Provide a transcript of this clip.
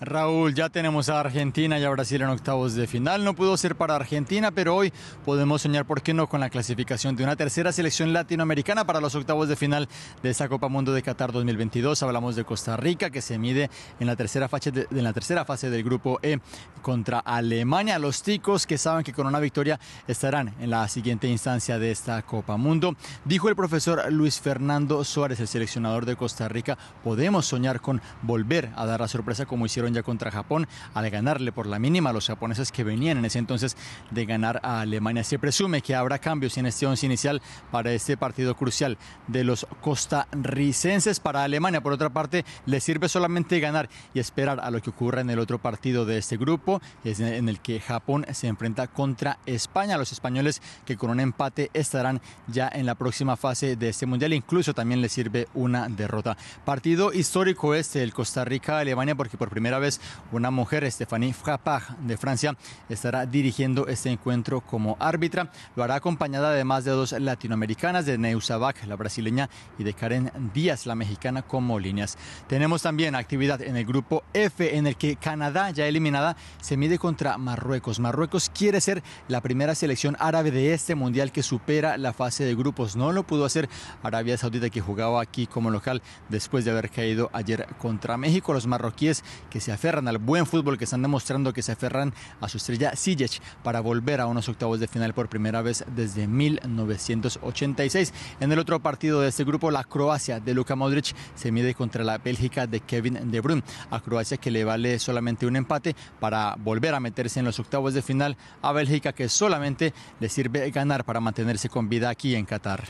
Raúl, ya tenemos a Argentina y a Brasil en octavos de final. No pudo ser para Argentina, pero hoy podemos soñar, ¿por qué no?, con la clasificación de una tercera selección latinoamericana para los octavos de final de esta Copa Mundo de Qatar 2022. Hablamos de Costa Rica, que se mide en la tercera fase, de, la tercera fase del grupo E contra Alemania. Los ticos que saben que con una victoria estarán en la siguiente instancia de esta Copa Mundo. Dijo el profesor Luis Fernando Suárez, el seleccionador de Costa Rica, podemos soñar con volver a dar la sorpresa como hicieron ya contra Japón al ganarle por la mínima a los japoneses que venían en ese entonces de ganar a Alemania. Se presume que habrá cambios en este once inicial para este partido crucial de los costarricenses para Alemania. Por otra parte, le sirve solamente ganar y esperar a lo que ocurra en el otro partido de este grupo, en el que Japón se enfrenta contra España. Los españoles que con un empate estarán ya en la próxima fase de este mundial. Incluso también le sirve una derrota. Partido histórico este, el Costa Rica-Alemania, porque por primera vez una mujer, Stephanie Frappard, de Francia, estará dirigiendo este encuentro como árbitra. Lo hará acompañada de más de dos latinoamericanas, de Neusabac, la brasileña, y de Karen Díaz, la mexicana, como líneas. Tenemos también actividad en el grupo F, en el que Canadá, ya eliminada, se mide contra Marruecos. Marruecos quiere ser la primera selección árabe de este mundial que supera la fase de grupos. No lo pudo hacer Arabia Saudita, que jugaba aquí como local después de haber caído ayer contra México. Los marroquíes que se aferran al buen fútbol que están demostrando, que se aferran a su estrella Sijic para volver a unos octavos de final por primera vez desde 1986. En el otro partido de este grupo, la Croacia de Luka Modric se mide contra la Bélgica de Kevin De Bruyne. A Croacia que le vale solamente un empate para volver a meterse en los octavos de final a Bélgica que solamente le sirve ganar para mantenerse con vida aquí en Qatar.